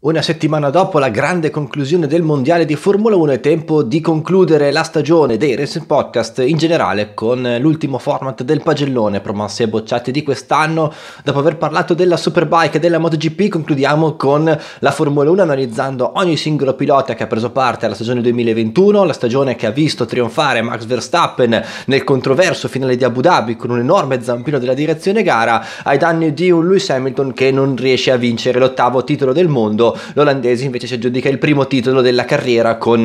Una settimana dopo la grande conclusione del mondiale di Formula 1 è tempo di concludere la stagione dei Racing Podcast in generale con l'ultimo format del pagellone promossi e bocciati di quest'anno. Dopo aver parlato della Superbike e della MotoGP concludiamo con la Formula 1 analizzando ogni singolo pilota che ha preso parte alla stagione 2021, la stagione che ha visto trionfare Max Verstappen nel controverso finale di Abu Dhabi con un enorme zampino della direzione gara ai danni di un Lewis Hamilton che non riesce a vincere l'ottavo titolo del mondo l'olandese invece si aggiudica il primo titolo della carriera con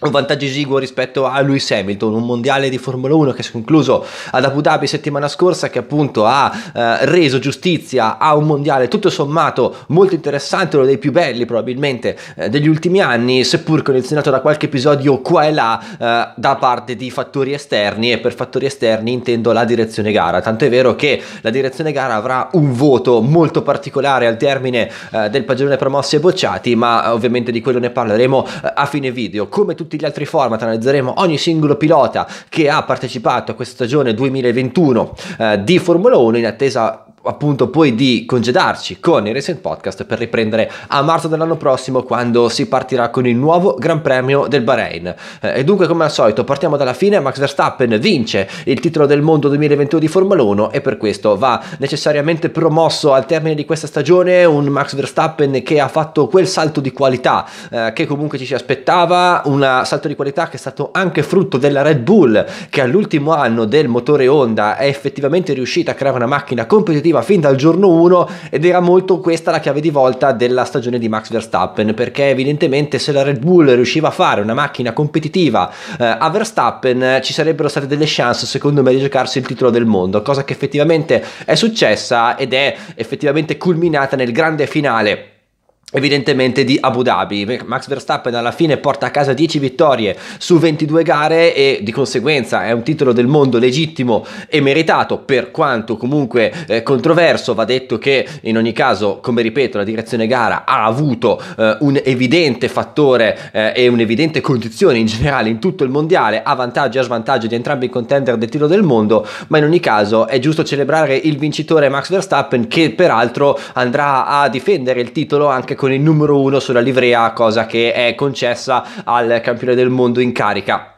un vantaggio esiguo rispetto a Lewis Hamilton, un mondiale di Formula 1 che si è concluso ad Abu Dhabi settimana scorsa che appunto ha eh, reso giustizia a un mondiale tutto sommato molto interessante, uno dei più belli probabilmente eh, degli ultimi anni, seppur condizionato da qualche episodio qua e là eh, da parte di fattori esterni e per fattori esterni intendo la direzione gara, tanto è vero che la direzione gara avrà un voto molto particolare al termine eh, del pagellone promossi e bocciati, ma ovviamente di quello ne parleremo eh, a fine video. Come tutti tutti gli altri format, analizzeremo ogni singolo pilota che ha partecipato a questa stagione 2021 eh, di Formula 1 in attesa appunto poi di congedarci con il recent Podcast per riprendere a marzo dell'anno prossimo quando si partirà con il nuovo Gran Premio del Bahrain. Eh, e dunque come al solito partiamo dalla fine, Max Verstappen vince il titolo del mondo 2021 di Formula 1 e per questo va necessariamente promosso al termine di questa stagione un Max Verstappen che ha fatto quel salto di qualità eh, che comunque ci si aspettava, un salto di qualità che è stato anche frutto della Red Bull che all'ultimo anno del motore Honda è effettivamente riuscita a creare una macchina competitiva aspettativa fin dal giorno 1 ed era molto questa la chiave di volta della stagione di Max Verstappen perché evidentemente se la Red Bull riusciva a fare una macchina competitiva eh, a Verstappen eh, ci sarebbero state delle chance secondo me di giocarsi il titolo del mondo, cosa che effettivamente è successa ed è effettivamente culminata nel grande finale evidentemente di Abu Dhabi. Max Verstappen alla fine porta a casa 10 vittorie su 22 gare e di conseguenza è un titolo del mondo legittimo e meritato per quanto comunque eh, controverso, va detto che in ogni caso, come ripeto, la direzione gara ha avuto eh, un evidente fattore eh, e un'evidente condizione in generale in tutto il mondiale a vantaggio e a svantaggio di entrambi i contender del titolo del mondo, ma in ogni caso è giusto celebrare il vincitore Max Verstappen che peraltro andrà a difendere il titolo anche con il numero uno sulla livrea, cosa che è concessa al campione del mondo in carica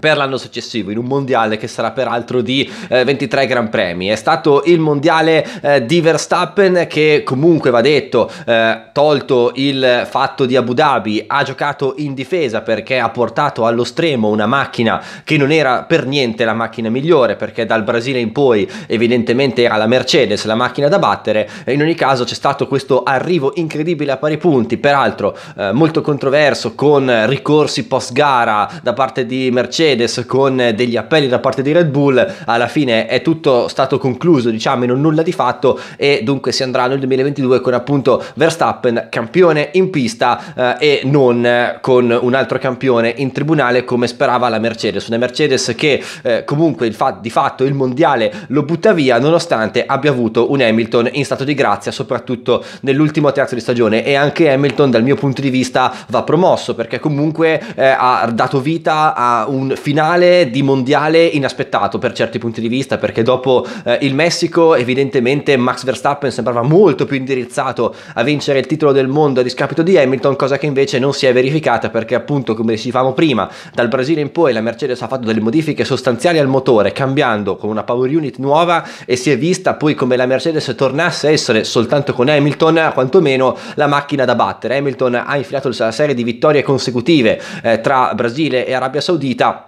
per l'anno successivo in un mondiale che sarà peraltro di eh, 23 Gran Premi. È stato il mondiale eh, di Verstappen che comunque va detto, eh, tolto il fatto di Abu Dhabi, ha giocato in difesa perché ha portato allo stremo una macchina che non era per niente la macchina migliore perché dal Brasile in poi evidentemente era la Mercedes la macchina da battere. E In ogni caso c'è stato questo arrivo incredibile a pari punti, peraltro eh, molto controverso con ricorsi post gara da parte di Mercedes Mercedes con degli appelli da parte di Red Bull, alla fine è tutto stato concluso, diciamo, in un nulla di fatto e dunque si andrà nel 2022 con appunto Verstappen campione in pista eh, e non eh, con un altro campione in tribunale come sperava la Mercedes, una Mercedes che eh, comunque fa- di fatto il mondiale lo butta via nonostante abbia avuto un Hamilton in stato di grazia soprattutto nell'ultimo terzo di stagione e anche Hamilton dal mio punto di vista va promosso perché comunque eh, ha dato vita a un finale di mondiale inaspettato per certi punti di vista, perché dopo eh, il Messico evidentemente Max Verstappen sembrava molto più indirizzato a vincere il titolo del mondo a discapito di Hamilton, cosa che invece non si è verificata perché appunto come dicevamo prima, dal Brasile in poi la Mercedes ha fatto delle modifiche sostanziali al motore, cambiando con una power unit nuova e si è vista poi come la Mercedes tornasse a essere soltanto con Hamilton quantomeno la macchina da battere. Hamilton ha infilato la serie di vittorie consecutive eh, tra Brasile e Arabia Saudita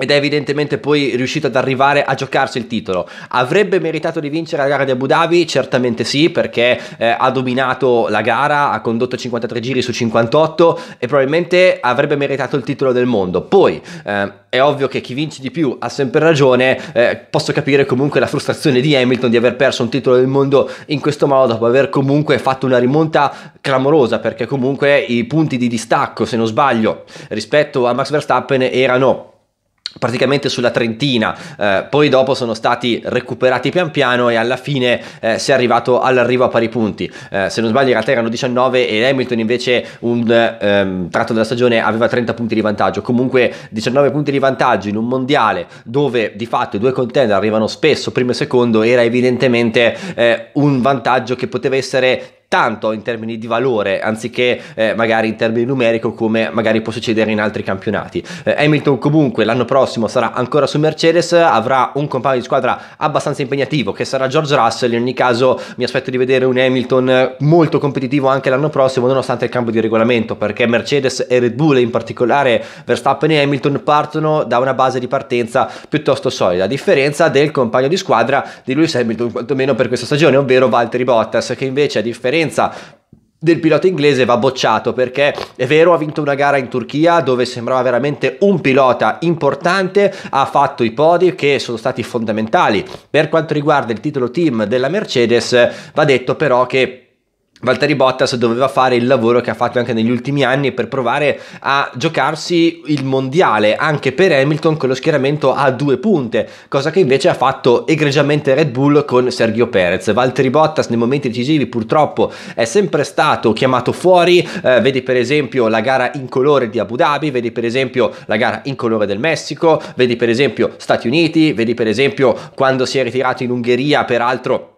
ed è evidentemente poi riuscito ad arrivare a giocarsi il titolo. Avrebbe meritato di vincere la gara di Abu Dhabi? Certamente sì, perché eh, ha dominato la gara, ha condotto 53 giri su 58 e probabilmente avrebbe meritato il titolo del mondo. Poi eh, è ovvio che chi vince di più ha sempre ragione, eh, posso capire comunque la frustrazione di Hamilton di aver perso un titolo del mondo in questo modo dopo aver comunque fatto una rimonta clamorosa perché comunque i punti di distacco, se non sbaglio, rispetto a Max Verstappen erano praticamente sulla Trentina, eh, poi dopo sono stati recuperati pian piano e alla fine eh, si è arrivato all'arrivo a pari punti. Eh, se non sbaglio in realtà erano 19 e Hamilton invece un ehm, tratto della stagione aveva 30 punti di vantaggio, comunque 19 punti di vantaggio in un mondiale dove di fatto i due contender arrivano spesso primo e secondo era evidentemente eh, un vantaggio che poteva essere tanto in termini di valore anziché eh, magari in termini numerico come magari può succedere in altri campionati. Eh, Hamilton comunque l'anno prossimo sarà ancora su Mercedes, avrà un compagno di squadra abbastanza impegnativo che sarà George Russell, in ogni caso mi aspetto di vedere un Hamilton molto competitivo anche l'anno prossimo nonostante il cambio di regolamento perché Mercedes e Red Bull in particolare Verstappen e Hamilton partono da una base di partenza piuttosto solida a differenza del compagno di squadra di Lewis Hamilton quantomeno per questa stagione ovvero Valtteri Bottas che invece a differenza differenza del pilota inglese va bocciato perché è vero ha vinto una gara in Turchia dove sembrava veramente un pilota importante ha fatto i podi che sono stati fondamentali per quanto riguarda il titolo team della Mercedes va detto però che Valtteri Bottas doveva fare il lavoro che ha fatto anche negli ultimi anni per provare a giocarsi il mondiale anche per Hamilton con lo schieramento a due punte, cosa che invece ha fatto egregiamente Red Bull con Sergio Perez. Valtteri Bottas nei momenti decisivi purtroppo è sempre stato chiamato fuori, eh, vedi per esempio la gara in colore di Abu Dhabi, vedi per esempio la gara in colore del Messico, vedi per esempio Stati Uniti, vedi per esempio quando si è ritirato in Ungheria, peraltro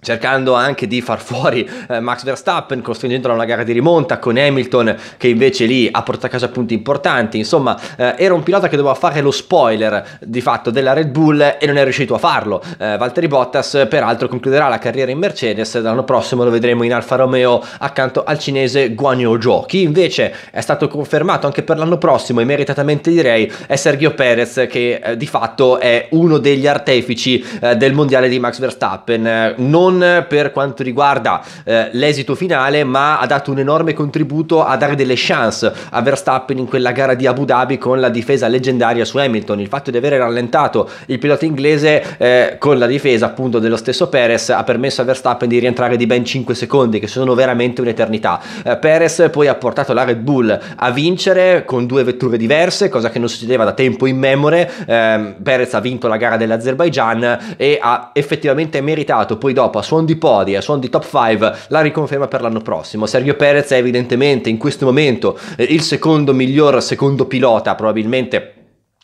cercando anche di far fuori eh, Max Verstappen, costringendolo a una gara di rimonta con Hamilton che invece lì ha portato a casa punti importanti. Insomma, eh, era un pilota che doveva fare lo spoiler di fatto della Red Bull e non è riuscito a farlo. Eh, Valtteri Bottas, peraltro, concluderà la carriera in Mercedes. L'anno prossimo lo vedremo in Alfa Romeo accanto al cinese Guan Yu Zhou. Chi invece è stato confermato anche per l'anno prossimo, e meritatamente direi, è Sergio Perez, che eh, di fatto è uno degli artefici eh, del mondiale di Max Verstappen. Eh, non non per quanto riguarda eh, l'esito finale, ma ha dato un enorme contributo a dare delle chance a Verstappen in quella gara di Abu Dhabi con la difesa leggendaria su Hamilton. Il fatto di avere rallentato il pilota inglese eh, con la difesa appunto dello stesso Perez ha permesso a Verstappen di rientrare di ben 5 secondi, che sono veramente un'eternità. Eh, Perez poi ha portato la Red Bull a vincere con due vetture diverse, cosa che non succedeva da tempo in memore. Ehm, Perez ha vinto la gara dell'Azerbaijan e ha effettivamente meritato poi dopo a suon di podi, a suon di top 5, la riconferma per l'anno prossimo. Sergio Perez è evidentemente in questo momento eh, il secondo miglior secondo pilota, probabilmente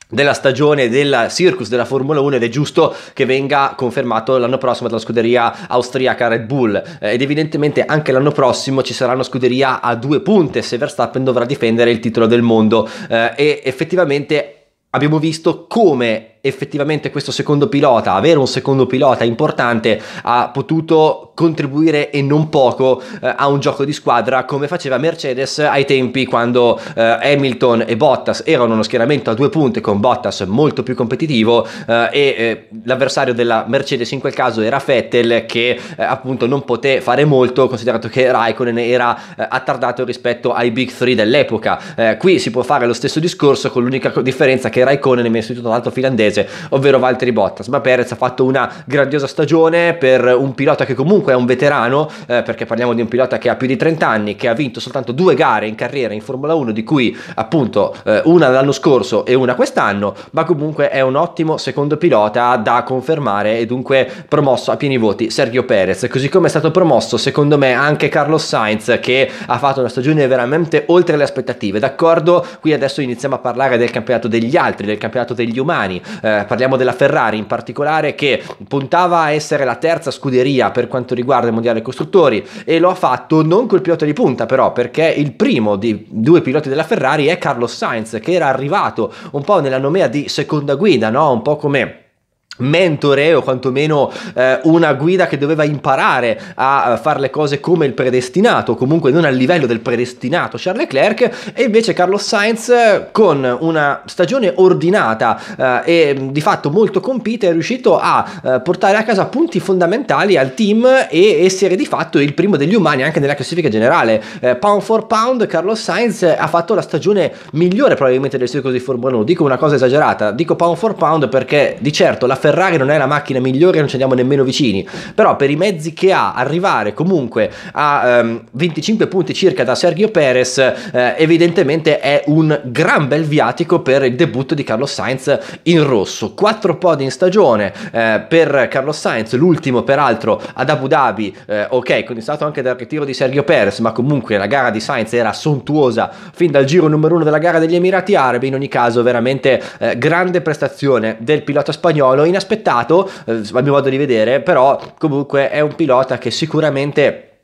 della stagione del Circus della Formula 1 ed è giusto che venga confermato l'anno prossimo dalla scuderia austriaca Red Bull eh, ed evidentemente anche l'anno prossimo ci sarà una scuderia a due punte se Verstappen dovrà difendere il titolo del mondo eh, e effettivamente abbiamo visto come effettivamente questo secondo pilota, avere un secondo pilota importante, ha potuto contribuire e non poco eh, a un gioco di squadra come faceva Mercedes ai tempi quando eh, Hamilton e Bottas erano uno schieramento a due punte con Bottas molto più competitivo eh, e eh, l'avversario della Mercedes in quel caso era Vettel che eh, appunto non poté fare molto considerato che Raikkonen era eh, attardato rispetto ai big three dell'epoca. qui si può fare lo stesso discorso con l'unica differenza che Raikkonen mi è istituto l'alto finlandese inglese, ovvero Valtteri Bottas. Ma Perez ha fatto una grandiosa stagione per un pilota che comunque è un veterano, eh, perché parliamo di un pilota che ha più di 30 anni, che ha vinto soltanto due gare in carriera in Formula 1, di cui appunto eh, una l'anno scorso e una quest'anno, ma comunque è un ottimo secondo pilota da confermare e dunque promosso a pieni voti Sergio Perez, così come è stato promosso secondo me anche Carlos Sainz che ha fatto una stagione veramente oltre le aspettative, d'accordo? Qui adesso iniziamo a parlare del campionato degli altri, del campionato degli umani, eh, parliamo della Ferrari in particolare che puntava a essere la terza scuderia per quanto riguarda il mondiale costruttori e lo ha fatto non col pilota di punta però perché il primo di due piloti della Ferrari è Carlos Sainz che era arrivato un po' nella nomea di seconda guida, no? un po' come mentore o quantomeno eh, una guida che doveva imparare a, eh, fare le cose come il predestinato, comunque non al livello del predestinato Charles Leclerc e invece Carlos Sainz eh, con una stagione ordinata eh, e di fatto molto compita è riuscito a eh, portare a casa punti fondamentali al team e essere di fatto il primo degli umani anche nella classifica generale. Eh, pound for pound Carlos Sainz ha fatto la stagione migliore probabilmente del circo di Formula 1, dico una cosa esagerata, dico pound for pound perché di certo la Ferrari non è la macchina migliore, non ci andiamo nemmeno vicini, però per i mezzi che ha, arrivare comunque a um, ehm, 25 punti circa da Sergio Perez, eh, evidentemente è un gran bel viatico per il debutto di Carlos Sainz in rosso. Quattro podi in stagione eh, per Carlos Sainz, l'ultimo peraltro ad Abu Dhabi, eh, ok, condizionato anche dal ritiro di Sergio Perez, ma comunque la gara di Sainz era sontuosa fin dal giro numero uno della gara degli Emirati Arabi, in ogni caso veramente eh, grande prestazione del pilota spagnolo in inaspettato, eh, a mio modo di vedere, però comunque è un pilota che sicuramente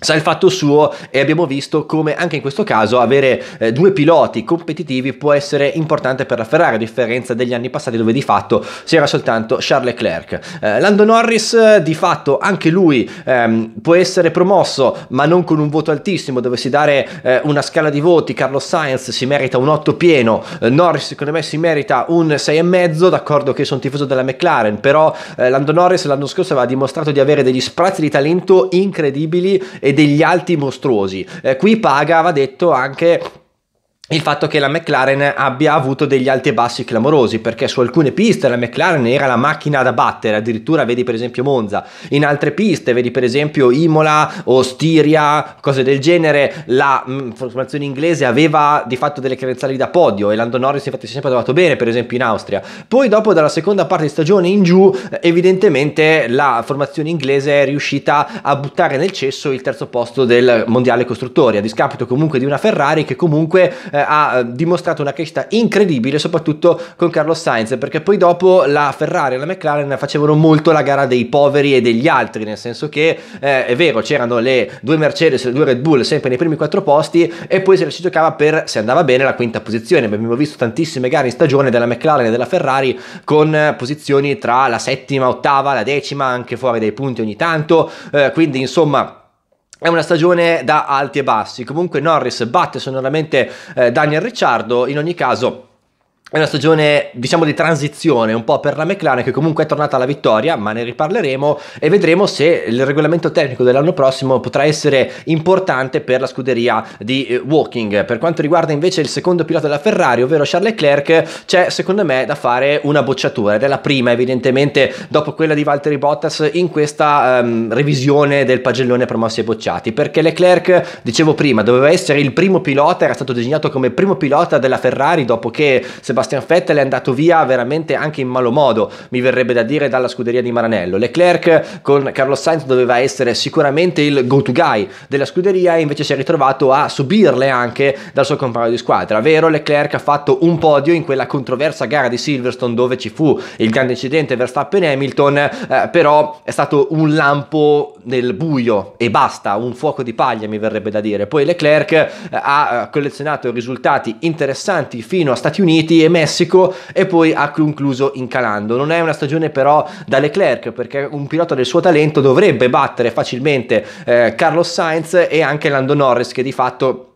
sa il fatto suo e abbiamo visto come anche in questo caso avere eh, due piloti competitivi può essere importante per la Ferrari a differenza degli anni passati dove di fatto si era soltanto Charles Leclerc. Eh, Lando Norris eh, di fatto anche lui ehm, può essere promosso ma non con un voto altissimo dovessi dare eh, una scala di voti Carlos Sainz si merita un 8 pieno eh, Norris secondo me si merita un 6,5 d'accordo che sono tifoso della McLaren però eh, Lando Norris l'anno scorso aveva dimostrato di avere degli sprazzi di talento incredibili e degli alti mostruosi. Eh, qui Paga va detto anche il fatto che la McLaren abbia avuto degli alti e bassi clamorosi perché su alcune piste la McLaren era la macchina da battere addirittura vedi per esempio Monza in altre piste vedi per esempio Imola o Stiria cose del genere la mm, formazione inglese aveva di fatto delle credenziali da podio e Lando Norris infatti si è sempre trovato bene per esempio in Austria poi dopo dalla seconda parte di stagione in giù evidentemente la formazione inglese è riuscita a buttare nel cesso il terzo posto del mondiale costruttori a discapito comunque di una Ferrari che comunque eh, ha eh, dimostrato una crescita incredibile, soprattutto con Carlos Sainz, perché poi dopo la Ferrari e la McLaren facevano molto la gara dei poveri e degli altri, nel senso che eh, è vero, c'erano le due Mercedes e le due Red Bull sempre nei primi quattro posti e poi se si giocava per, se andava bene, la quinta posizione. Abbiamo visto tantissime gare in stagione della McLaren e della Ferrari con eh, posizioni tra la settima, ottava, la decima, anche fuori dai punti ogni tanto, eh, quindi insomma è una stagione da alti e bassi. Comunque Norris batte sonoramente eh, Daniel Ricciardo. In ogni caso è una stagione diciamo di transizione un po' per la McLaren che comunque è tornata alla vittoria ma ne riparleremo e vedremo se il regolamento tecnico dell'anno prossimo potrà essere importante per la scuderia di eh, Walking per quanto riguarda invece il secondo pilota della Ferrari ovvero Charles Leclerc c'è secondo me da fare una bocciatura ed è la prima evidentemente dopo quella di Valtteri Bottas in questa um, revisione del pagellone promossi e bocciati perché Leclerc dicevo prima doveva essere il primo pilota era stato designato come primo pilota della Ferrari dopo che Sebastian Sebastian Vettel è andato via veramente anche in malo modo, mi verrebbe da dire, dalla scuderia di Maranello. Leclerc con Carlos Sainz doveva essere sicuramente il go-to guy della scuderia e invece si è ritrovato a subirle anche dal suo compagno di squadra. Vero, Leclerc ha fatto un podio in quella controversa gara di Silverstone dove ci fu il grande incidente Verstappen e Hamilton, eh, però è stato un lampo nel buio e basta, un fuoco di paglia mi verrebbe da dire. Poi Leclerc eh, ha eh, collezionato risultati interessanti fino a Stati Uniti e Messico e poi ha concluso incalando. Non è una stagione però da Leclerc perché un pilota del suo talento dovrebbe battere facilmente eh, Carlos Sainz e anche Lando Norris che di fatto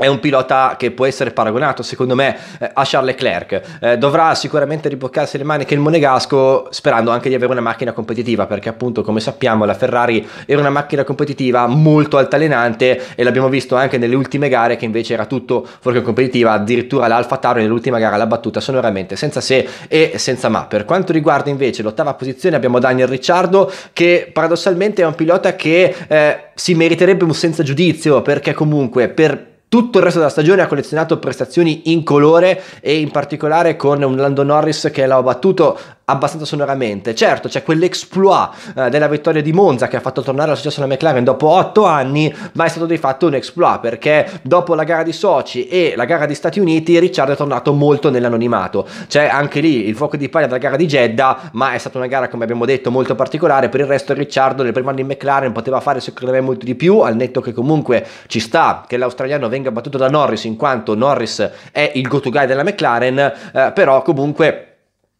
è un pilota che può essere paragonato, secondo me, eh, a Charles Leclerc. Eh, dovrà sicuramente riboccarsi le maniche il monegasco, sperando anche di avere una macchina competitiva, perché appunto, come sappiamo, la Ferrari era una macchina competitiva molto altalenante e l'abbiamo visto anche nelle ultime gare che invece era tutto fuorché competitiva, addirittura l'Alfa Tauri nell'ultima gara l'ha battuta sonoramente, senza se e senza ma. Per quanto riguarda invece l'ottava posizione abbiamo Daniel Ricciardo, che paradossalmente è un pilota che eh, si meriterebbe un senza giudizio, perché comunque per tutto il resto della stagione ha collezionato prestazioni in colore e in particolare con un Lando Norris che l'ha battuto abbastanza sonoramente. Certo, c'è quell'exploit eh, della vittoria di Monza che ha fatto tornare al successo la McLaren dopo otto anni, ma è stato di fatto un exploit perché dopo la gara di Sochi e la gara di Stati Uniti Ricciardo è tornato molto nell'anonimato. C'è anche lì il fuoco di paglia della gara di Jeddah, ma è stata una gara come abbiamo detto molto particolare, per il resto Ricciardo nel primo anno in McLaren poteva fare secondo me molto di più, al netto che comunque ci sta che l'australiano venga battuto da Norris in quanto Norris è il go-to guy della McLaren, eh, però comunque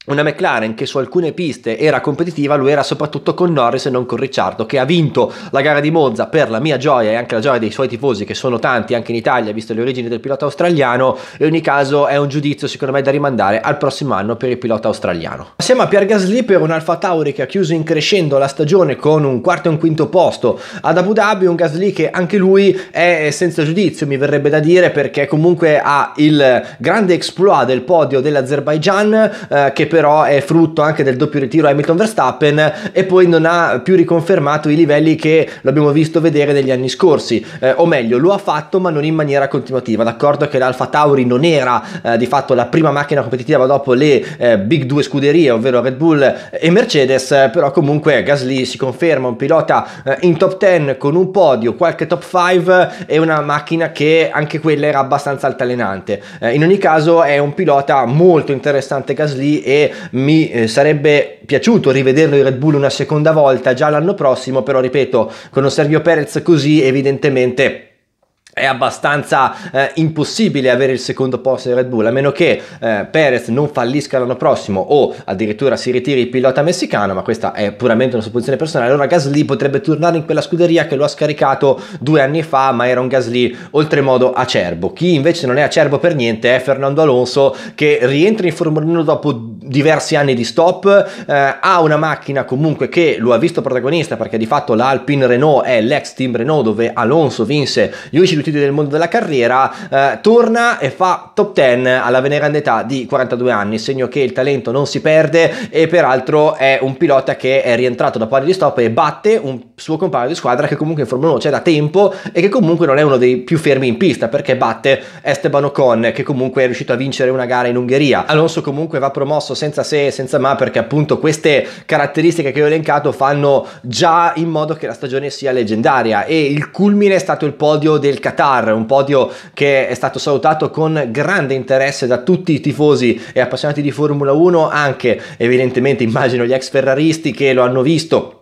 una McLaren che su alcune piste era competitiva, lo era soprattutto con Norris e non con Ricciardo, che ha vinto la gara di Monza per la mia gioia e anche la gioia dei suoi tifosi, che sono tanti anche in Italia, visto le origini del pilota australiano. In ogni caso è un giudizio secondo me da rimandare al prossimo anno per il pilota australiano. Passiamo a Pierre Gasly per un Alfa Tauri che ha chiuso in crescendo la stagione con un quarto e un quinto posto ad Abu Dhabi, un Gasly che anche lui è senza giudizio, mi verrebbe da dire, perché comunque ha il grande exploit del podio dell'Azerbaijan eh, che però è frutto anche del doppio ritiro Hamilton Verstappen e poi non ha più riconfermato i livelli che l'abbiamo visto vedere negli anni scorsi, eh, o meglio lo ha fatto ma non in maniera continuativa, d'accordo che l'Alfa Tauri non era eh, di fatto la prima macchina competitiva dopo le eh, big due scuderie, ovvero Red Bull e Mercedes, però comunque Gasly si conferma un pilota eh, in top 10 con un podio, qualche top 5 e una macchina che anche quella era abbastanza altalenante. Eh, in ogni caso è un pilota molto interessante Gasly e che mi eh, sarebbe piaciuto rivederlo in Red Bull una seconda volta già l'anno prossimo, però ripeto, con un Sergio Perez così evidentemente è abbastanza eh, impossibile avere il secondo posto di Red Bull, a meno che eh, Perez non fallisca l'anno prossimo o addirittura si ritiri il pilota messicano, ma questa è puramente una supposizione personale. Allora Gasly potrebbe tornare in quella scuderia che lo ha scaricato due anni fa, ma era un Gasly oltremodo acerbo. Chi invece non è acerbo per niente è Fernando Alonso che rientra in Formula 1 dopo diversi anni di stop, eh, ha una macchina comunque che lo ha visto protagonista perché di fatto l'Alpine Renault è l'ex team Renault dove Alonso vinse gli unici riusciti del mondo della carriera, eh, torna e fa top 10 alla veneranda età di 42 anni, segno che il talento non si perde e peraltro è un pilota che è rientrato da pari di stop e batte un suo compagno di squadra che comunque in Formula 1 c'è da tempo e che comunque non è uno dei più fermi in pista perché batte Esteban Ocon che comunque è riuscito a vincere una gara in Ungheria. Alonso comunque va promosso senza se e senza ma perché appunto queste caratteristiche che ho elencato fanno già in modo che la stagione sia leggendaria e il culmine è stato il podio del castello Qatar, un podio che è stato salutato con grande interesse da tutti i tifosi e appassionati di Formula 1, anche evidentemente immagino gli ex ferraristi che lo hanno visto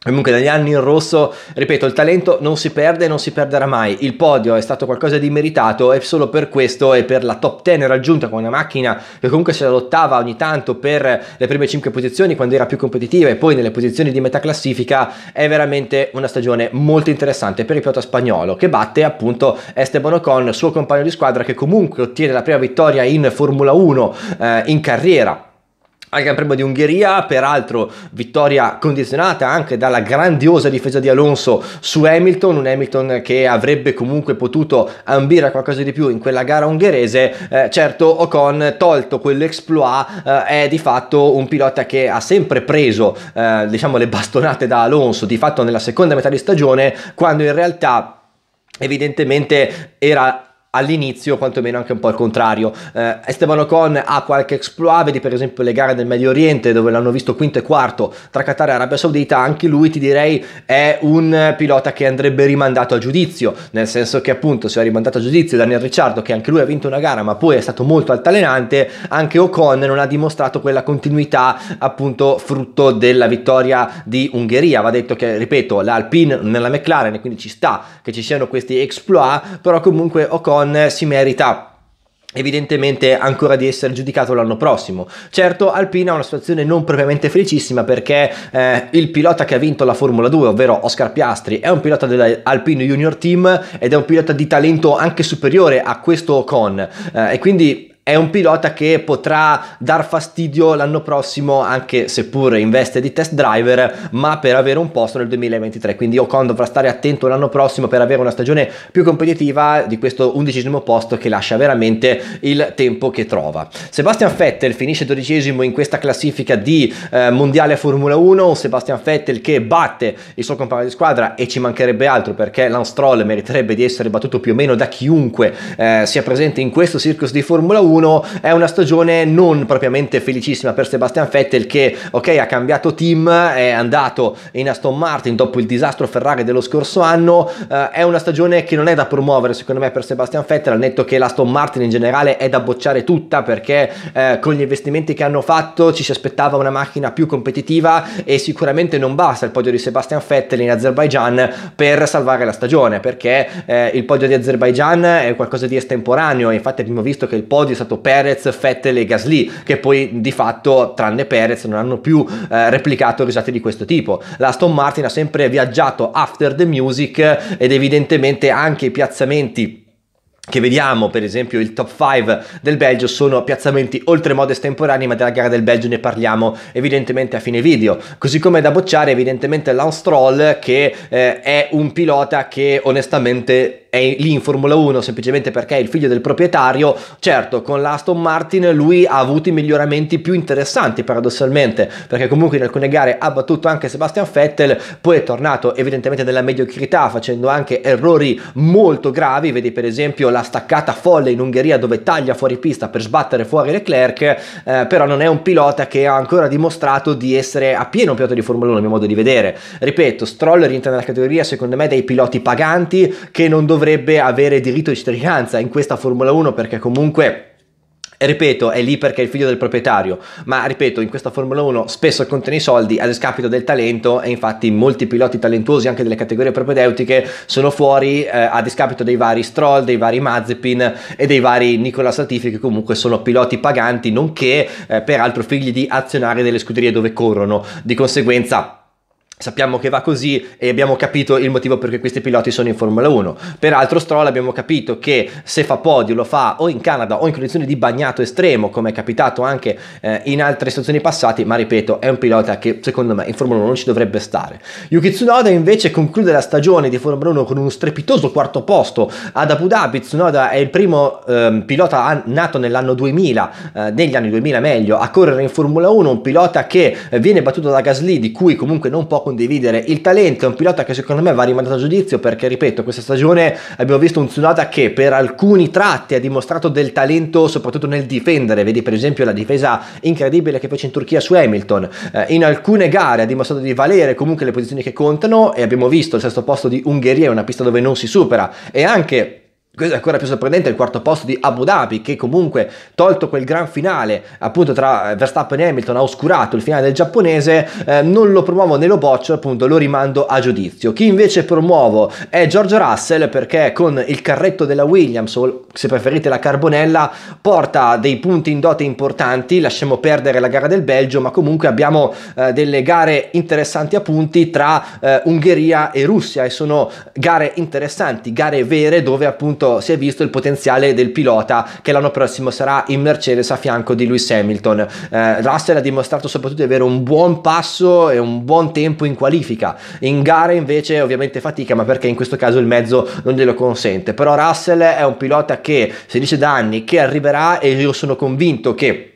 Comunque dagli anni in rosso, ripeto, il talento non si perde e non si perderà mai. Il podio è stato qualcosa di meritato e solo per questo e per la top 10 raggiunta con una macchina che comunque se la lottava ogni tanto per le prime 5 posizioni quando era più competitiva e poi nelle posizioni di metà classifica è veramente una stagione molto interessante per il pilota spagnolo che batte appunto Esteban Ocon, suo compagno di squadra che comunque ottiene la prima vittoria in Formula 1 eh, in carriera al Gran Premio di Ungheria, peraltro vittoria condizionata anche dalla grandiosa difesa di Alonso su Hamilton, un Hamilton che avrebbe comunque potuto ambire a qualcosa di più in quella gara ungherese, eh, certo Ocon tolto quell'exploit eh, è di fatto un pilota che ha sempre preso eh, diciamo le bastonate da Alonso, di fatto nella seconda metà di stagione, quando in realtà evidentemente era all'inizio quantomeno anche un po' al contrario eh, Esteban Ocon ha qualche exploit vedi per esempio le gare del Medio Oriente dove l'hanno visto quinto e quarto tra Qatar e Arabia Saudita anche lui ti direi è un pilota che andrebbe rimandato a giudizio nel senso che appunto se è rimandato a giudizio Daniel Ricciardo che anche lui ha vinto una gara ma poi è stato molto altalenante anche Ocon non ha dimostrato quella continuità appunto frutto della vittoria di Ungheria va detto che ripeto l'Alpine nella McLaren quindi ci sta che ci siano questi exploit però comunque Ocon Buffon eh, si merita evidentemente ancora di essere giudicato l'anno prossimo. Certo, Alpina ha una situazione non propriamente felicissima perché eh, il pilota che ha vinto la Formula 2, ovvero Oscar Piastri, è un pilota dell'Alpine Junior Team ed è un pilota di talento anche superiore a questo Ocon eh, e quindi è un pilota che potrà dar fastidio l'anno prossimo anche seppur in veste di test driver ma per avere un posto nel 2023 quindi Ocon dovrà stare attento l'anno prossimo per avere una stagione più competitiva di questo undicesimo posto che lascia veramente il tempo che trova Sebastian Vettel finisce dodicesimo in questa classifica di eh, mondiale Formula 1 Sebastian Vettel che batte il suo compagno di squadra e ci mancherebbe altro perché Lance Stroll meriterebbe di essere battuto più o meno da chiunque eh, sia presente in questo circus di Formula 1 2021 è una stagione non propriamente felicissima per Sebastian Vettel che ok ha cambiato team, è andato in Aston Martin dopo il disastro Ferrari dello scorso anno, eh, è una stagione che non è da promuovere secondo me per Sebastian Vettel, al netto che l'Aston Martin in generale è da bocciare tutta perché eh, con gli investimenti che hanno fatto ci si aspettava una macchina più competitiva e sicuramente non basta il podio di Sebastian Vettel in Azerbaijan per salvare la stagione perché eh, il podio di Azerbaijan è qualcosa di estemporaneo, infatti abbiamo visto che il podio è stato stato Perez, Fettel e Gasly, che poi di fatto, tranne Perez, non hanno più eh, replicato risate di questo tipo. La Aston Martin ha sempre viaggiato after the music ed evidentemente anche i piazzamenti che vediamo per esempio il top 5 del Belgio sono piazzamenti oltremodo estemporanei ma della gara del Belgio ne parliamo evidentemente a fine video così come da bocciare evidentemente Lance Stroll che eh, è un pilota che onestamente è lì in Formula 1 semplicemente perché è il figlio del proprietario, certo con l'Aston Martin lui ha avuto i miglioramenti più interessanti paradossalmente, perché comunque in alcune gare ha battuto anche Sebastian Vettel, poi è tornato evidentemente nella mediocrità facendo anche errori molto gravi, vedi per esempio la staccata folle in Ungheria dove taglia fuori pista per sbattere fuori Leclerc, eh, però non è un pilota che ha ancora dimostrato di essere appieno un pilota di Formula 1 a mio modo di vedere. Ripeto, Stroll rientra nella categoria secondo me dei piloti paganti che non dovrebbero dovrebbe avere diritto di cittadinanza in questa Formula 1 perché comunque ripeto, è lì perché è il figlio del proprietario, ma ripeto, in questa Formula 1 spesso contiene i soldi a discapito del talento e infatti molti piloti talentuosi anche delle categorie propedeutiche sono fuori eh, a discapito dei vari Stroll, dei vari Mazepin e dei vari Nicola Satifi che comunque sono piloti paganti, nonché eh, peraltro figli di azionari delle scuderie dove corrono. Di conseguenza Sappiamo che va così e abbiamo capito il motivo perché questi piloti sono in Formula 1. Peraltro Stroll abbiamo capito che se fa podio lo fa o in Canada o in condizioni di bagnato estremo, come è capitato anche eh, in altre situazioni passate, ma ripeto, è un pilota che secondo me in Formula 1 non ci dovrebbe stare. Yuki Tsunoda invece conclude la stagione di Formula 1 con uno strepitoso quarto posto ad Abu Dhabi. Tsunoda è il primo eh, pilota an- nato nell'anno 2000, eh, negli anni 2000 meglio, a correre in Formula 1, un pilota che eh, viene battuto da Gasly, di cui comunque non poco condividere. Il talento è un pilota che secondo me va rimandato a giudizio perché, ripeto, questa stagione abbiamo visto un Tsunoda che per alcuni tratti ha dimostrato del talento soprattutto nel difendere, vedi per esempio la difesa incredibile che fece in Turchia su Hamilton, eh, in alcune gare ha dimostrato di valere comunque le posizioni che contano e abbiamo visto il sesto posto di Ungheria, una pista dove non si supera e anche ancora più sorprendente il quarto posto di Abu Dhabi che comunque tolto quel gran finale appunto tra Verstappen e Hamilton ha oscurato il finale del giapponese eh, non lo promuovo né lo boccio appunto lo rimando a giudizio chi invece promuovo è George Russell perché con il carretto della Williams o se preferite la carbonella porta dei punti in dote importanti lasciamo perdere la gara del Belgio ma comunque abbiamo eh, delle gare interessanti a punti tra eh, Ungheria e Russia e sono gare interessanti gare vere dove appunto si è visto il potenziale del pilota che l'anno prossimo sarà in Mercedes a fianco di Lewis Hamilton. Eh, Russell ha dimostrato soprattutto di avere un buon passo e un buon tempo in qualifica, in gara invece ovviamente fatica, ma perché in questo caso il mezzo non glielo consente. Però Russell è un pilota che si dice da anni che arriverà e io sono convinto che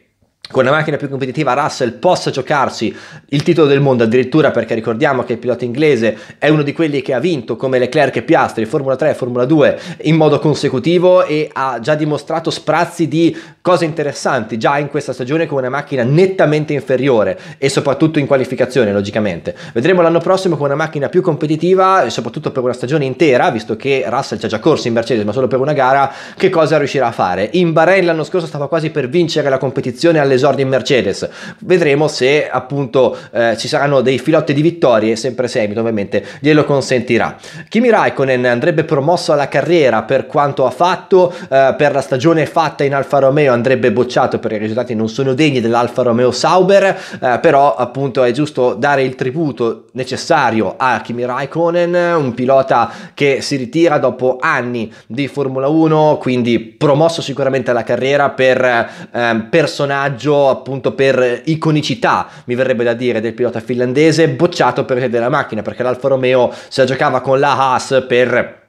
con una macchina più competitiva Russell possa giocarsi il titolo del mondo addirittura perché ricordiamo che il pilota inglese è uno di quelli che ha vinto come Leclerc e Piastri Formula 3 e Formula 2 in modo consecutivo e ha già dimostrato sprazzi di cose interessanti già in questa stagione con una macchina nettamente inferiore e soprattutto in qualificazione logicamente vedremo l'anno prossimo con una macchina più competitiva e soprattutto per una stagione intera visto che Russell ci ha già corso in Mercedes ma solo per una gara che cosa riuscirà a fare in Bahrain l'anno scorso stava quasi per vincere la competizione alle esordi in Mercedes. Vedremo se appunto eh, ci saranno dei filotti di vittorie, sempre se Hamilton ovviamente glielo consentirà. Kimi Raikkonen andrebbe promosso alla carriera per quanto ha fatto, eh, per la stagione fatta in Alfa Romeo andrebbe bocciato perché i risultati non sono degni dell'Alfa Romeo Sauber, eh, però appunto è giusto dare il tributo necessario a Kimi Raikkonen, un pilota che si ritira dopo anni di Formula 1, quindi promosso sicuramente alla carriera per eh, personaggio punteggio appunto per iconicità, mi verrebbe da dire, del pilota finlandese, bocciato per sedere la macchina, perché l'Alfa Romeo se la giocava con la Haas per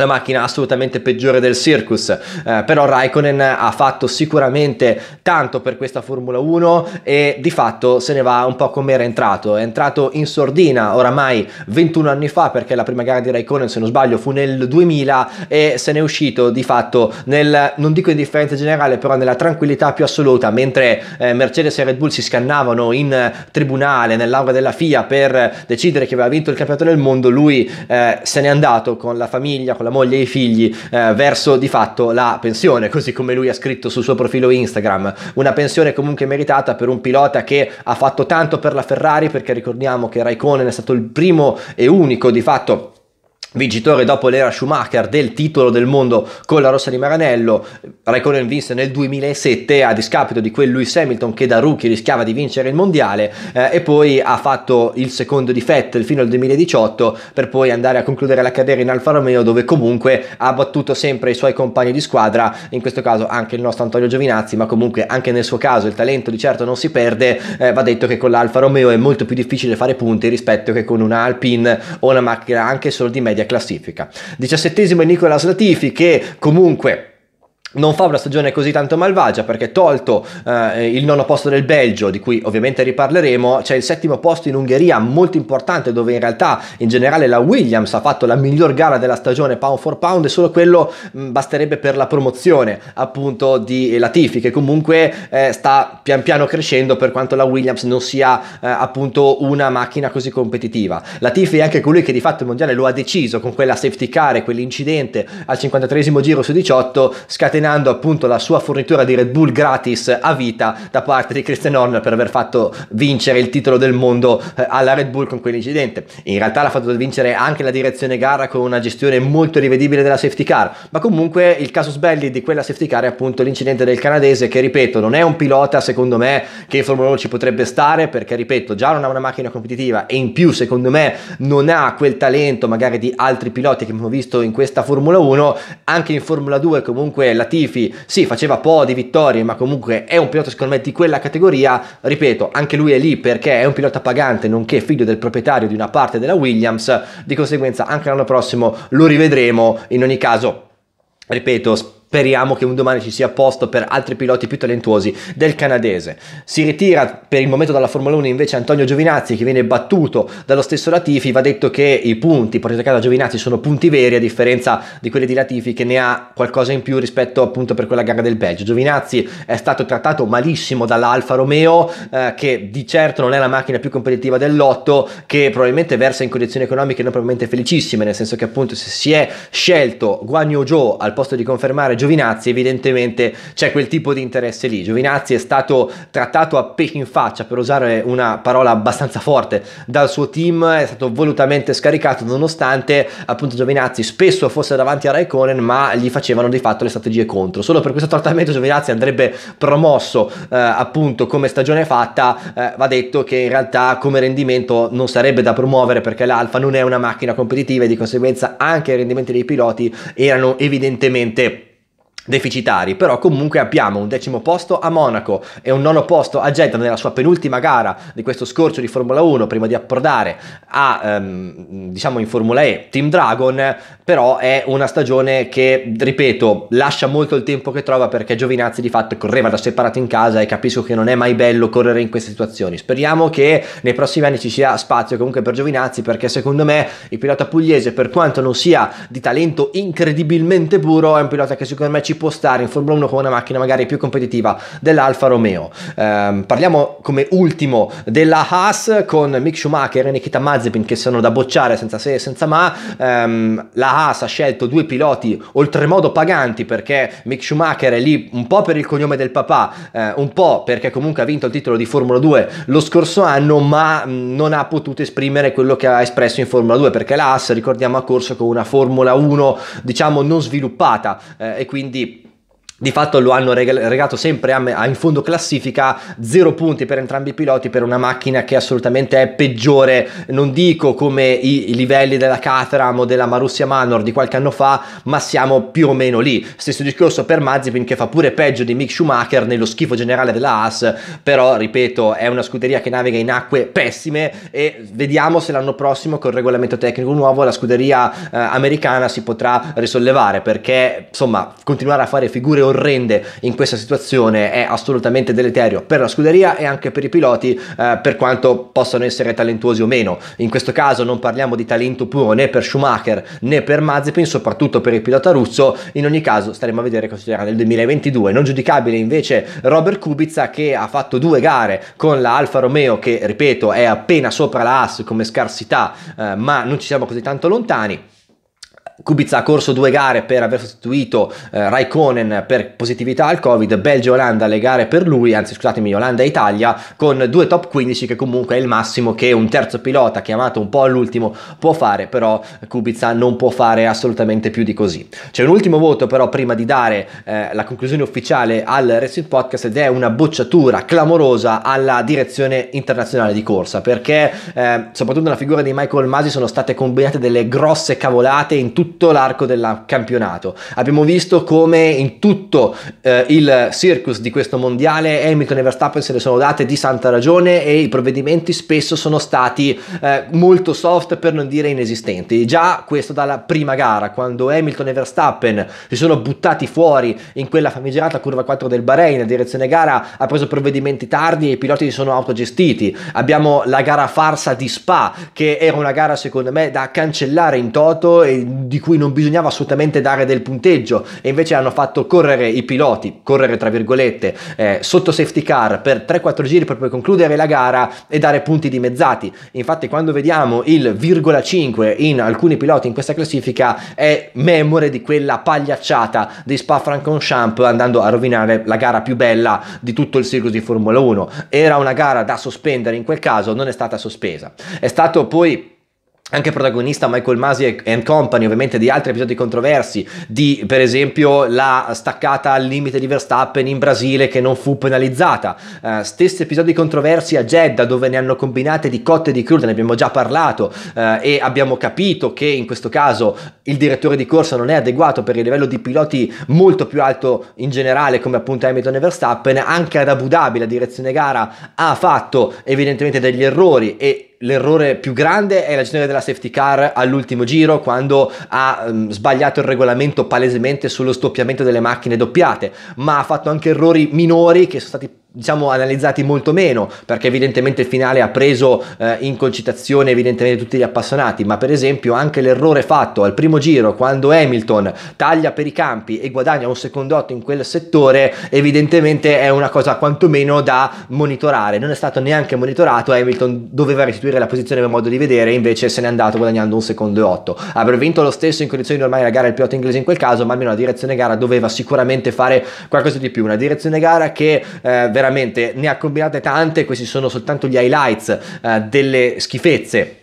la macchina assolutamente peggiore del circus, eh, però Raikkonen ha fatto sicuramente tanto per questa Formula 1 e di fatto se ne va un po' come era entrato, è entrato in sordina oramai 21 anni fa perché la prima gara di Raikkonen se non sbaglio fu nel 2000 e se ne è uscito di fatto nel, non dico indifferenza generale, però nella tranquillità più assoluta, mentre eh, Mercedes e Red Bull si scannavano in tribunale, nell'aula della FIA per decidere chi aveva vinto il campionato del mondo, lui eh, se n'è andato con la famiglia, con con la moglie e i figli eh, verso di fatto la pensione, così come lui ha scritto sul suo profilo Instagram, una pensione comunque meritata per un pilota che ha fatto tanto per la Ferrari perché ricordiamo che Raikkonen è stato il primo e unico di fatto vincitore dopo l'era Schumacher del titolo del mondo con la rossa di Maranello, Raikkonen vinse nel 2007 a discapito di quel Lewis Hamilton che da rookie rischiava di vincere il mondiale eh, e poi ha fatto il secondo di Vettel fino al 2018 per poi andare a concludere la carriera in Alfa Romeo dove comunque ha battuto sempre i suoi compagni di squadra, in questo caso anche il nostro Antonio Giovinazzi, ma comunque anche nel suo caso il talento di certo non si perde, eh, va detto che con l'Alfa Romeo è molto più difficile fare punti rispetto che con una Alpine o una macchina anche solo di media classifica. Diciassettesimo è Nicolas Latifi che comunque non fa una stagione così tanto malvagia perché tolto eh, il nono posto del Belgio, di cui ovviamente riparleremo, c'è il settimo posto in Ungheria, molto importante, dove in realtà in generale la Williams ha fatto la miglior gara della stagione pound for pound e solo quello mh, mm, basterebbe per la promozione appunto di Latifi che comunque eh, sta pian piano crescendo per quanto la Williams non sia eh, appunto una macchina così competitiva. Latifi è anche colui che di fatto il mondiale lo ha deciso con quella safety car e quell'incidente al 53 giro su 18 scatenando ordinando appunto la sua fornitura di Red Bull gratis a vita da parte di Christian Horner per aver fatto vincere il titolo del mondo eh, alla Red Bull con quell'incidente. In realtà l'ha fatto vincere anche la direzione gara con una gestione molto rivedibile della safety car, ma comunque il caso sbelli di quella safety car è appunto l'incidente del canadese che ripeto non è un pilota secondo me che in Formula 1 ci potrebbe stare perché ripeto già non ha una macchina competitiva e in più secondo me non ha quel talento magari di altri piloti che abbiamo visto in questa Formula 1, anche in Formula 2 comunque la Latifi, sì, faceva po' di vittorie, ma comunque è un pilota secondo me di quella categoria. Ripeto, anche lui è lì perché è un pilota pagante, nonché figlio del proprietario di una parte della Williams. Di conseguenza, anche l'anno prossimo lo rivedremo. In ogni caso, ripeto, speriamo che un domani ci sia posto per altri piloti più talentuosi del canadese. Si ritira per il momento dalla Formula 1 invece Antonio Giovinazzi che viene battuto dallo stesso Latifi, va detto che i punti portati a casa da Giovinazzi sono punti veri a differenza di quelli di Latifi che ne ha qualcosa in più rispetto appunto per quella gara del Belgio. Giovinazzi è stato trattato malissimo dall'Alfa Romeo eh, che di certo non è la macchina più competitiva del lotto che probabilmente versa in condizioni economiche non probabilmente felicissime nel senso che appunto se si è scelto Guan Yu Zhou al posto di confermare Giovinazzi Giovinazzi evidentemente c'è quel tipo di interesse lì. Giovinazzi è stato trattato a pesci in faccia, per usare una parola abbastanza forte, dal suo team, è stato volutamente scaricato nonostante appunto Giovinazzi spesso fosse davanti a Raikkonen ma gli facevano di fatto le strategie contro. Solo per questo trattamento Giovinazzi andrebbe promosso eh, appunto come stagione fatta, eh, va detto che in realtà come rendimento non sarebbe da promuovere perché l'Alfa non è una macchina competitiva e di conseguenza anche i rendimenti dei piloti erano evidentemente deficitari, però comunque abbiamo un decimo posto a Monaco e un nono posto a Jeddah nella sua penultima gara di questo scorcio di Formula 1 prima di approdare a, ehm, diciamo in Formula E, Team Dragon però è una stagione che, ripeto, lascia molto il tempo che trova perché Giovinazzi di fatto correva da separato in casa e capisco che non è mai bello correre in queste situazioni. Speriamo che nei prossimi anni ci sia spazio comunque per Giovinazzi perché secondo me il pilota pugliese, per quanto non sia di talento incredibilmente puro, è un pilota che secondo me ci può stare in Formula 1 con una macchina magari più competitiva dell'Alfa Romeo. Eh, parliamo come ultimo della Haas con Mick Schumacher e Nikita Mazepin che sono da bocciare senza se e senza ma. Ehm, la Haas ha scelto due piloti oltremodo paganti perché Mick Schumacher è lì un po' per il cognome del papà, eh, un po' perché comunque ha vinto il titolo di Formula 2 lo scorso anno, ma mm, non ha potuto esprimere quello che ha espresso in Formula 2 perché la Haas, ricordiamo, ha corso con una Formula 1 diciamo non sviluppata eh, e quindi di fatto lo hanno regalato sempre a, me, a, in fondo classifica, zero punti per entrambi i piloti per una macchina che assolutamente è peggiore, non dico come i, i livelli della Caterham o della Marussia Manor di qualche anno fa, ma siamo più o meno lì. Stesso discorso per Mazepin che fa pure peggio di Mick Schumacher nello schifo generale della Haas, però ripeto è una scuderia che naviga in acque pessime e vediamo se l'anno prossimo col regolamento tecnico nuovo la scuderia eh, americana si potrà risollevare perché insomma continuare a fare figure orribili rende in questa situazione è assolutamente deleterio per la scuderia e anche per i piloti eh, per quanto possano essere talentuosi o meno. In questo caso non parliamo di talento puro né per Schumacher né per Mazepin, soprattutto per il pilota russo. In ogni caso staremo a vedere cosa succederà nel 2022. Non giudicabile invece Robert Kubica che ha fatto due gare con la Alfa Romeo che ripeto è appena sopra la AS come scarsità eh, ma non ci siamo così tanto lontani Kubica ha corso due gare per aver sostituito eh, Raikkonen per positività al Covid, Belgio e Olanda le gare per lui, anzi scusatemi Olanda e Italia, con due top 15 che comunque è il massimo che un terzo pilota chiamato un po' all'ultimo può fare, però Kubica non può fare assolutamente più di così. C'è un ultimo voto però prima di dare eh, la conclusione ufficiale al Racing Podcast ed è una bocciatura clamorosa alla direzione internazionale di corsa, perché eh, soprattutto nella figura di Michael Masi sono state combinate delle grosse cavolate in tutto tutto l'arco del campionato. Abbiamo visto come in tutto eh, il circus di questo mondiale Hamilton e Verstappen se ne sono date di santa ragione e i provvedimenti spesso sono stati eh, molto soft per non dire inesistenti. Già questo dalla prima gara, quando Hamilton e Verstappen si sono buttati fuori in quella famigerata curva 4 del Bahrain, la direzione gara ha preso provvedimenti tardi e i piloti si sono autogestiti. Abbiamo la gara farsa di Spa, che era una gara secondo me da cancellare in toto e di cui non bisognava assolutamente dare del punteggio e invece hanno fatto correre i piloti, correre tra virgolette, eh, sotto safety car per 3-4 giri per poi concludere la gara e dare punti dimezzati. Infatti quando vediamo il virgola 5 in alcuni piloti in questa classifica è memore di quella pagliacciata di Spa-Francorchamps andando a rovinare la gara più bella di tutto il circuito di Formula 1. Era una gara da sospendere in quel caso, non è stata sospesa. È stato poi anche protagonista Michael Masi e Company, ovviamente di altri episodi controversi, di per esempio la staccata al limite di Verstappen in Brasile che non fu penalizzata, uh, stessi episodi controversi a Jeddah dove ne hanno combinate di cotte e di crude, ne abbiamo già parlato uh, e abbiamo capito che in questo caso il direttore di corsa non è adeguato per il livello di piloti molto più alto in generale come appunto Hamilton e Verstappen, anche ad Abu Dhabi la direzione gara ha fatto evidentemente degli errori e l'errore più grande è la gestione della safety car all'ultimo giro quando ha um, sbagliato il regolamento palesemente sullo stoppiamento delle macchine doppiate, ma ha fatto anche errori minori che sono stati diciamo analizzati molto meno perché evidentemente il finale ha preso eh, in concitazione evidentemente tutti gli appassionati ma per esempio anche l'errore fatto al primo giro quando Hamilton taglia per i campi e guadagna un secondo otto in quel settore evidentemente è una cosa quantomeno da monitorare non è stato neanche monitorato Hamilton doveva restituire la posizione a modo di vedere invece se n'è andato guadagnando un secondo e 8 avrebbe vinto lo stesso in condizioni normali la gara del pilota inglese in quel caso ma almeno la direzione gara doveva sicuramente fare qualcosa di più una direzione gara che eh, veramente ne ha combinate tante, questi sono soltanto gli highlights eh, delle schifezze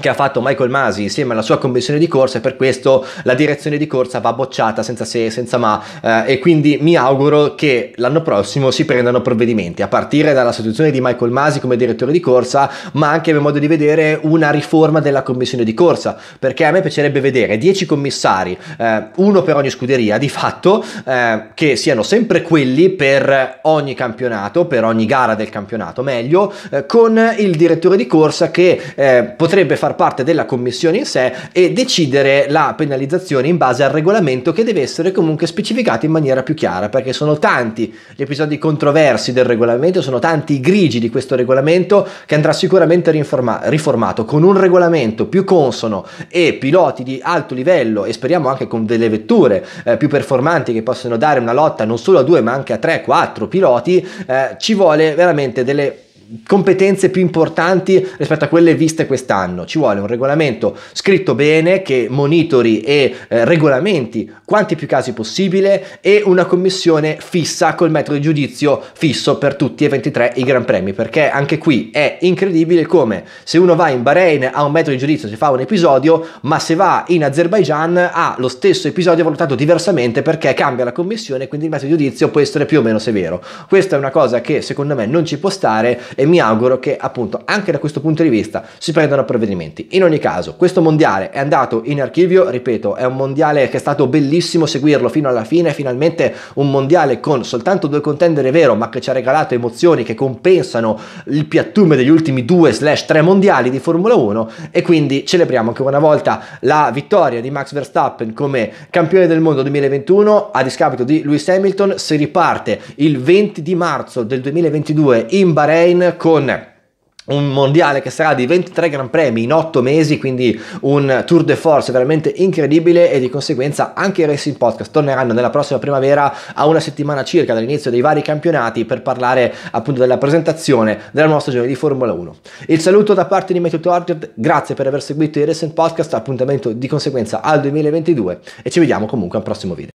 che ha fatto Michael Masi insieme alla sua commissione di corsa e per questo la direzione di corsa va bocciata senza se senza ma eh, e quindi mi auguro che l'anno prossimo si prendano provvedimenti a partire dalla sostituzione di Michael Masi come direttore di corsa ma anche a mio modo di vedere una riforma della commissione di corsa perché a me piacerebbe vedere 10 commissari eh, uno per ogni scuderia di fatto eh, che siano sempre quelli per ogni campionato per ogni gara del campionato meglio eh, con il direttore di corsa che eh, potrebbe far far parte della commissione in sé e decidere la penalizzazione in base al regolamento che deve essere comunque specificato in maniera più chiara perché sono tanti gli episodi controversi del regolamento, sono tanti i grigi di questo regolamento che andrà sicuramente riformato con un regolamento più consono e piloti di alto livello e speriamo anche con delle vetture eh, più performanti che possano dare una lotta non solo a due ma anche a tre quattro piloti, eh, ci vuole veramente delle competenze più importanti rispetto a quelle viste quest'anno. Ci vuole un regolamento scritto bene che monitori e eh, regolamenti quanti più casi possibile e una commissione fissa col metodo di giudizio fisso per tutti e 23 i Gran Premi, perché anche qui è incredibile come se uno va in Bahrain ha un metodo di giudizio, si fa un episodio, ma se va in Azerbaijan ha lo stesso episodio valutato diversamente perché cambia la commissione, quindi il metodo di giudizio può essere più o meno severo. Questa è una cosa che secondo me non ci può stare e mi auguro che appunto anche da questo punto di vista si prendano provvedimenti. In ogni caso, questo mondiale è andato in archivio, ripeto, è un mondiale che è stato bellissimo seguirlo fino alla fine, finalmente un mondiale con soltanto due contendere vero, ma che ci ha regalato emozioni che compensano il piattume degli ultimi due slash tre mondiali di Formula 1 e quindi celebriamo ancora una volta la vittoria di Max Verstappen come campione del mondo 2021 a discapito di Lewis Hamilton, si riparte il 20 di marzo del 2022 in Bahrain con un mondiale che sarà di 23 Gran Premi in 8 mesi, quindi un tour de force veramente incredibile e di conseguenza anche i Racing Podcast torneranno nella prossima primavera a una settimana circa dall'inizio dei vari campionati per parlare appunto della presentazione della nuova stagione di Formula 1. Il saluto da parte di Matthew Torgert, grazie per aver seguito i Racing Podcast, appuntamento di conseguenza al 2022 e ci vediamo comunque al prossimo video.